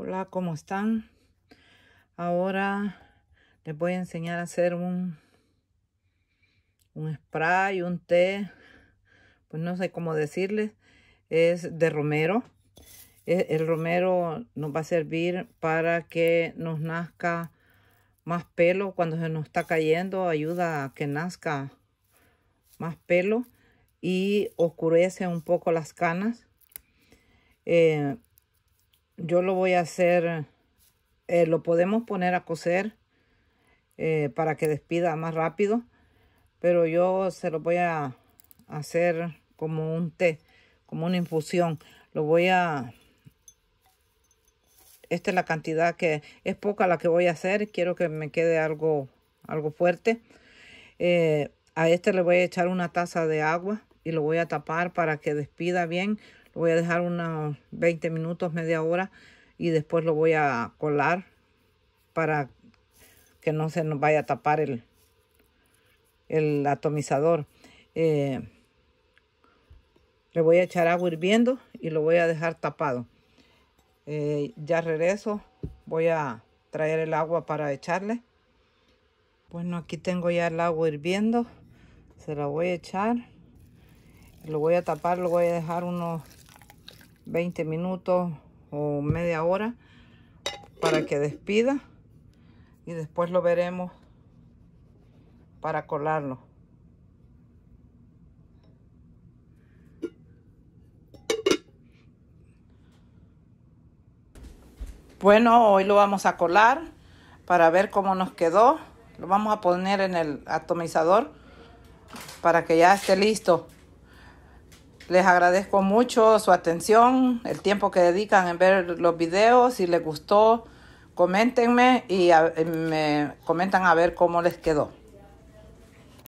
Hola, ¿cómo están? Ahora les voy a enseñar a hacer un, un spray, un té, pues no sé cómo decirles, es de romero. E, el romero nos va a servir para que nos nazca más pelo cuando se nos está cayendo, ayuda a que nazca más pelo y oscurece un poco las canas. Eh, yo lo voy a hacer, eh, lo podemos poner a cocer eh, para que despida más rápido, pero yo se lo voy a hacer como un té, como una infusión. Lo voy a... Esta es la cantidad que... Es poca la que voy a hacer. Quiero que me quede algo, algo fuerte. Eh, a este le voy a echar una taza de agua y lo voy a tapar para que despida bien voy a dejar unos 20 minutos, media hora y después lo voy a colar para que no se nos vaya a tapar el, el atomizador. Eh, le voy a echar agua hirviendo y lo voy a dejar tapado. Eh, ya regreso, voy a traer el agua para echarle. Bueno, aquí tengo ya el agua hirviendo. Se la voy a echar. Lo voy a tapar, lo voy a dejar unos 20 minutos o media hora para que despida y después lo veremos para colarlo bueno hoy lo vamos a colar para ver cómo nos quedó lo vamos a poner en el atomizador para que ya esté listo les agradezco mucho su atención, el tiempo que dedican en ver los videos. Si les gustó, coméntenme y me comentan a ver cómo les quedó.